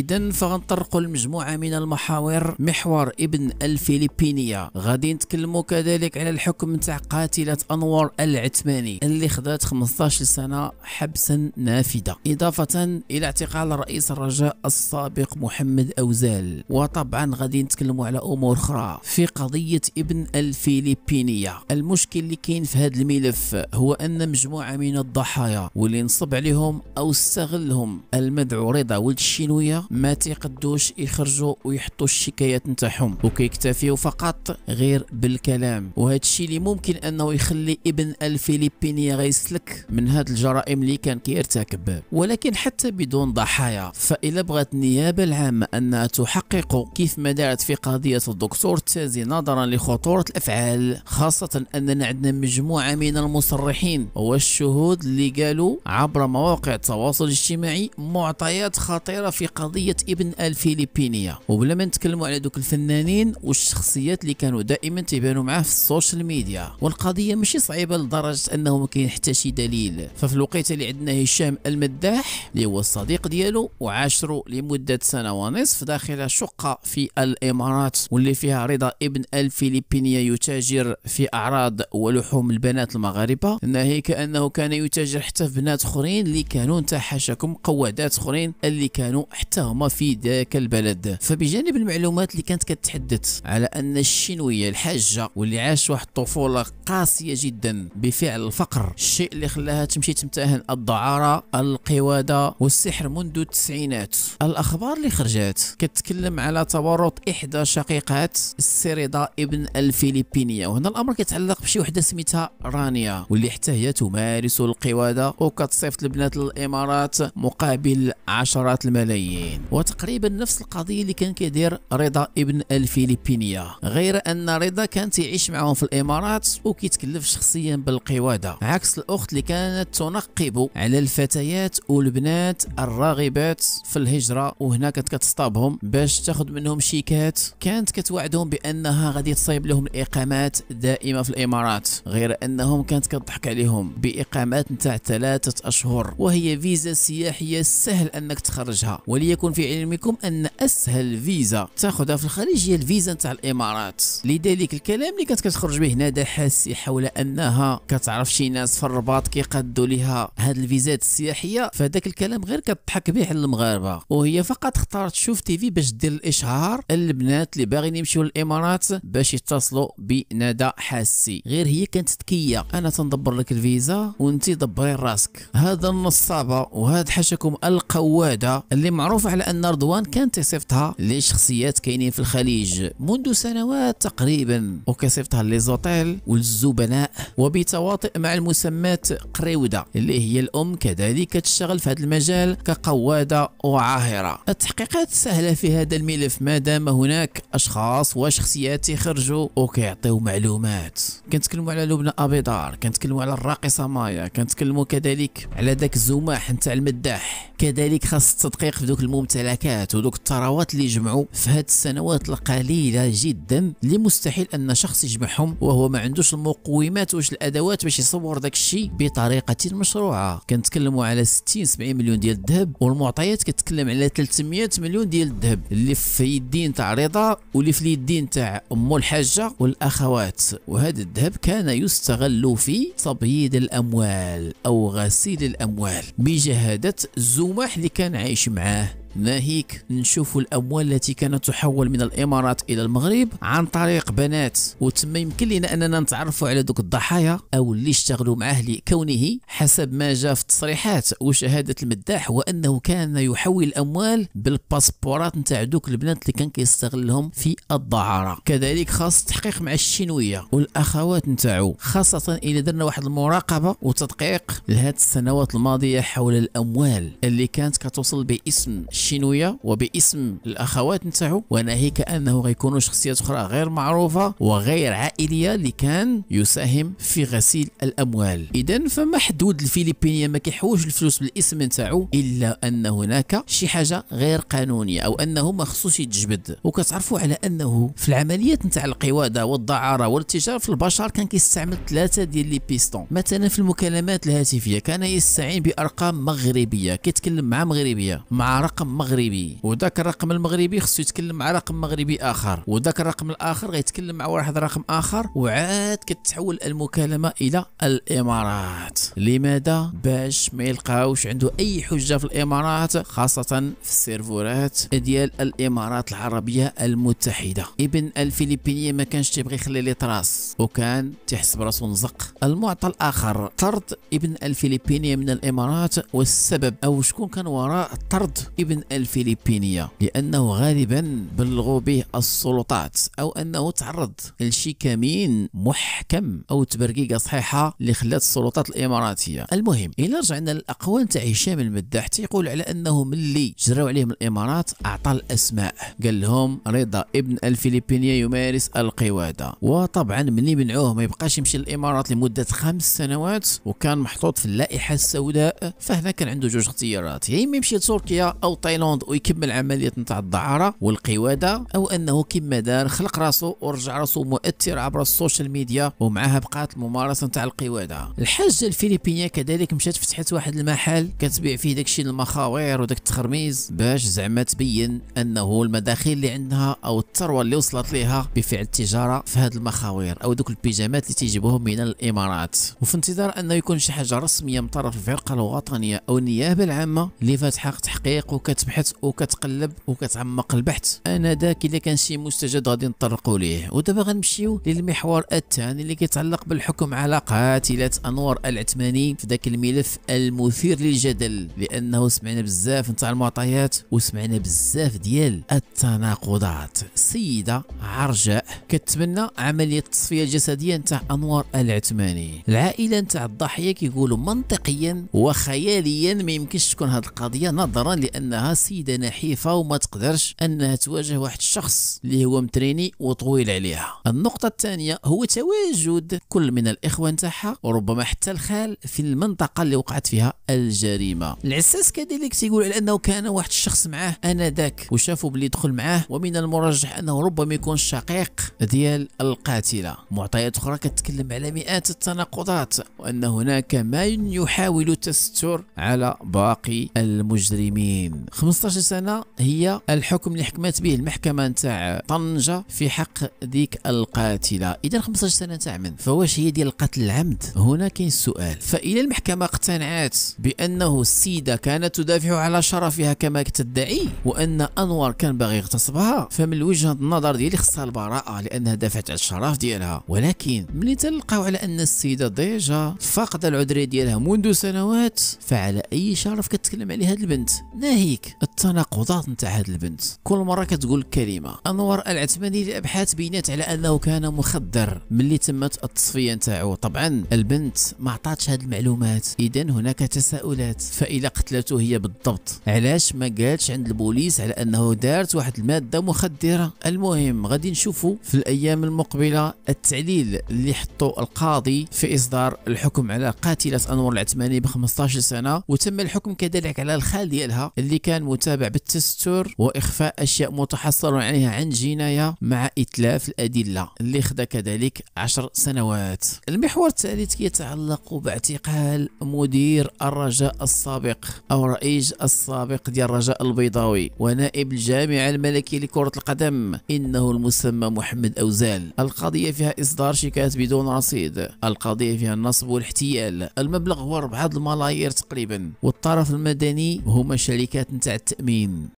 إذا فغنطرقوا المجموعة من المحاور محور ابن الفلبينية غادي نتكلموا كذلك على الحكم تاع قاتلة أنور العثماني اللي خدات 15 سنة حبسا نافذة إضافة إلى اعتقال رئيس الرجاء السابق محمد أوزال وطبعا غادي نتكلموا على أمور أخرى في قضية ابن الفلبينية المشكل اللي كاين في هذا الملف هو أن مجموعة من الضحايا واللي نصب عليهم أو استغلهم المدعو رضا ولد الشينوية ما تيقدوش يخرجوا ويحطوا الشكايات نتاعهم وكيكتفيوا فقط غير بالكلام وهذا الشيء اللي ممكن انه يخلي ابن الفلبيني غيسلك من هذه الجرائم اللي كان كيرتكب ولكن حتى بدون ضحايا فإلا بغات النيابة العامة أنها تحقق كيف ما دارت في قضية الدكتور تازي نظرا لخطورة الأفعال خاصة أننا عندنا مجموعة من المصرحين والشهود اللي قالوا عبر مواقع التواصل الاجتماعي معطيات خطيرة في قضية قضيه ابن الفلبينيه وبلا ما نتكلموا على دوك الفنانين والشخصيات اللي كانوا دائما تيبانوا معاه في السوشيال ميديا والقضيه ماشي صعيبه لدرجه انه ما كاين حتى شي دليل ففي الوقيته اللي عندنا هشام المداح اللي هو الصديق ديالو وعاشرو لمده سنه ونصف داخل شقه في الامارات واللي فيها رضا ابن الفلبينيه يتاجر في اعراض ولحوم البنات المغاربه ناهيك انه كان يتاجر حتى في بنات اخرين اللي كانوا تحت حاشاكم قوادات اخرين اللي كانوا حتى هما في ذاك البلد فبجانب المعلومات اللي كانت كتحدث على ان الشينويه الحاجه واللي عاشت واحد الطفوله قاسيه جدا بفعل الفقر الشيء اللي خلاها تمشي تمتهن الدعاره القواده والسحر منذ التسعينات الاخبار اللي خرجت كتكلم على تورط احدى شقيقات السيريدا ابن الفلبينيه وهنا الامر كيتعلق بشي وحده سميتها رانيا واللي حتى هي تمارس القواده وكتصيفط البنات للامارات مقابل عشرات الملايين العالمين وتقريبا نفس القضيه اللي كان كيدير رضا ابن الفلبينيه غير ان رضا كان تعيش معهم في الامارات وكيتكلف شخصيا بالقواده عكس الاخت اللي كانت تنقب على الفتيات والبنات الراغبات في الهجره وهنا كانت كتصطابهم باش تاخذ منهم شيكات كانت كتوعدهم بانها غادي تصيب لهم الاقامات دائمه في الامارات غير انهم كانت كتضحك عليهم باقامات نتاع ثلاثه اشهر وهي فيزا سياحيه سهل انك تخرجها وليكن يكون في علمكم ان اسهل فيزا تاخذها في الخليج هي الفيزا نتاع الامارات لذلك الكلام اللي كانت كتخرج به ندى حاسي حول انها كتعرف شي ناس في الرباط كيقدوا لها هذه الفيزات السياحيه فهذاك الكلام غير كتضحك به على المغاربه وهي فقط اختارت شوف تي في باش دير الاشهار البنات اللي باغيين يمشيو للامارات باش يتصلوا بندى حاسي غير هي كانت ذكيه انا تندبر لك الفيزا وانت دبري راسك هذا النصابه وهذا حشكم القواده اللي معروف على أن رضوان كانت تصيفطها لشخصيات كاينين في الخليج منذ سنوات تقريبا وكصفتها ليزوتيل والزبناء وبتواطئ مع المسمات قريودة اللي هي الأم كذلك تشتغل في هذا المجال كقوادة وعاهرة التحقيقات سهلة في هذا الملف ما دام هناك أشخاص وشخصيات يخرجوا وكيعطيو معلومات كنتكلموا على لبنى أبيضار كنتكلموا على الراقصة مايا كنتكلموا كذلك على ذاك الزماح نتاع المداح كذلك خاص التدقيق في دوك المو الممتلكات ودوك الثروات اللي جمعوا في هاد السنوات القليله جدا اللي مستحيل ان شخص يجمعهم وهو ما عندوش المقومات واش الادوات باش يصور داك الشيء بطريقه مشروعه كنتكلموا على 60 70 مليون ديال الذهب والمعطيات كتكلم على 300 مليون ديال الذهب اللي في يدين تاع رضا واللي في اليدين تاع ام الحاجه والاخوات وهذا الذهب كان يستغل في تبييض الاموال او غسيل الاموال بجهاده الزماح اللي كان عايش معاه ناهيك نشوف الاموال التي كانت تحول من الامارات الى المغرب عن طريق بنات وتما يمكن لنا اننا نتعرفوا على دوك الضحايا او اللي اشتغلوا معاه لكونه حسب ما جاء في التصريحات وشهاده المداح هو انه كان يحول الاموال بالباسبورات نتاع دوك البنات اللي كان كيستغلهم في الدعاره كذلك خاص التحقيق مع الشينويه والاخوات نتاعو خاصه اذا درنا واحد المراقبه وتدقيق لهذه السنوات الماضيه حول الاموال اللي كانت كتوصل باسم الشينويه وباسم الاخوات نتاعو وناهيك انه غيكونوا شخصيات اخرى غير معروفه وغير عائليه اللي كان يساهم في غسيل الاموال اذا فما حدود الفلبينيه ما كيحوش الفلوس بالاسم نتاعو الا ان هناك شي حاجه غير قانونيه او انه ما خصوش يتجبد وكتعرفوا على انه في العمليات نتاع القواده والدعاره والتجاره في البشر كان كيستعمل ثلاثه ديال لي بيستون مثلا في المكالمات الهاتفيه كان يستعين بارقام مغربيه كيتكلم مع مغربيه مع رقم مغربي وذاك الرقم المغربي خصو يتكلم مع رقم مغربي اخر وذاك الرقم الاخر غيتكلم مع واحد رقم اخر وعاد كتحول المكالمه الى الامارات لماذا باش ما يلقاوش عنده اي حجه في الامارات خاصه في السيرفورات ديال الامارات العربيه المتحده ابن الفلبينيه ما كانش تيبغي يخلي لي طراس وكان تحس راسو نزق المعطى الاخر طرد ابن الفلبينيه من الامارات والسبب او شكون كان وراء طرد ابن من الفلبينية لأنه غالبا بلغوا به السلطات أو أنه تعرض لشي كمين محكم أو تبرقيقة صحيحة اللي خلات السلطات الإماراتية المهم إلى رجعنا للأقوال تاع هشام المداح تيقول على أنه ملي جراو عليهم الإمارات أعطى الأسماء قال لهم رضا ابن الفلبينية يمارس القوادة وطبعا ملي منعوه ما يبقاش يمشي للإمارات لمدة خمس سنوات وكان محطوط في اللائحة السوداء فهنا كان عنده جوج اختيارات يا إما يمشي لتركيا أو تايلاند ويكمل عمليه نتاع الدعاره والقواده او انه كما دار خلق راسو ورجع راسو مؤثر عبر السوشيال ميديا ومعها بقات الممارسه نتاع القواده الحاجه الفلبينيه كذلك مشات فتحت واحد المحل كتبيع فيه داكشي المخاوير وداك التخرميز باش زعما تبين انه المداخيل اللي عندها او الثروه اللي وصلت ليها بفعل التجاره في هاد المخاوير او دوك البيجامات اللي تيجيبوهم من الامارات وفي انتظار انه يكون شي حاجه رسميه من طرف الفرقه الوطنيه او النيابه العامه اللي فاتحه تحقيق وكت كتبحث وكتقلب وكتعمق البحث انا ذاك الا كان شي مستجد غادي نطرقوا ليه ودابا غنمشيو للمحور الثاني اللي كيتعلق بالحكم على قاتله انور العثماني في ذاك الملف المثير للجدل لانه سمعنا بزاف نتاع المعطيات وسمعنا بزاف ديال التناقضات سيده عرجاء كتمنى عمليه التصفيه الجسديه نتاع انور العثماني العائله نتاع الضحيه كيقولوا منطقيا وخياليا ما يمكنش تكون هذه القضيه نظرا لانها سيده نحيفه وما تقدرش انها تواجه واحد الشخص اللي هو متريني وطويل عليها النقطه الثانيه هو تواجد كل من الاخوه نتاعها وربما حتى الخال في المنطقه اللي وقعت فيها الجريمه العساس كذلك تيقول على انه كان واحد الشخص معاه انذاك وشافوا بلي دخل معاه ومن المرجح انه ربما يكون الشقيق ديال القاتله معطيات اخرى كتكلم على مئات التناقضات وان هناك من يحاول التستر على باقي المجرمين 15 سنه هي الحكم اللي حكمت به المحكمه نتاع طنجه في حق ديك القاتله اذا 15 سنه تاع من فواش هي ديال القتل العمد هنا كاين السؤال فاذا المحكمة اقتنعت بأنه السيدة كانت تدافع على شرفها كما تدعي وأن أنور كان باغي يغتصبها فمن وجهة النظر ديالي خصها البراءة لأنها دافعت على الشرف ديالها ولكن ملي تلقاو على أن السيدة ديجا فاقدة العذرية ديالها منذ سنوات فعلى أي شرف كتكلم عليها البنت ناهيك التناقضات نتاع هاد البنت كل مره كتقول كلمه انور العثماني للابحاث بينات على انه كان مخدر ملي تمت التصفيه نتاعو طبعا البنت ما عطاتش هاد المعلومات اذا هناك تساؤلات فاذا قتلته هي بالضبط علاش ما قالتش عند البوليس على انه دارت واحد الماده مخدره المهم غادي نشوفوا في الايام المقبله التعليل اللي حطوا القاضي في اصدار الحكم على قاتله انور العثماني ب 15 سنه وتم الحكم كذلك على الخال ديالها اللي كان الانسان متابع بالتستر واخفاء اشياء متحصل عليها عن جنايه مع اتلاف الادله اللي خدا كذلك عشر سنوات المحور الثالث يتعلق باعتقال مدير الرجاء السابق او رئيس السابق ديال الرجاء البيضاوي ونائب الجامعه الملكيه لكره القدم انه المسمى محمد اوزال القضيه فيها اصدار شيكات بدون رصيد القضيه فيها النصب والاحتيال المبلغ هو 4 الملايير تقريبا والطرف المدني هما شركات التأمين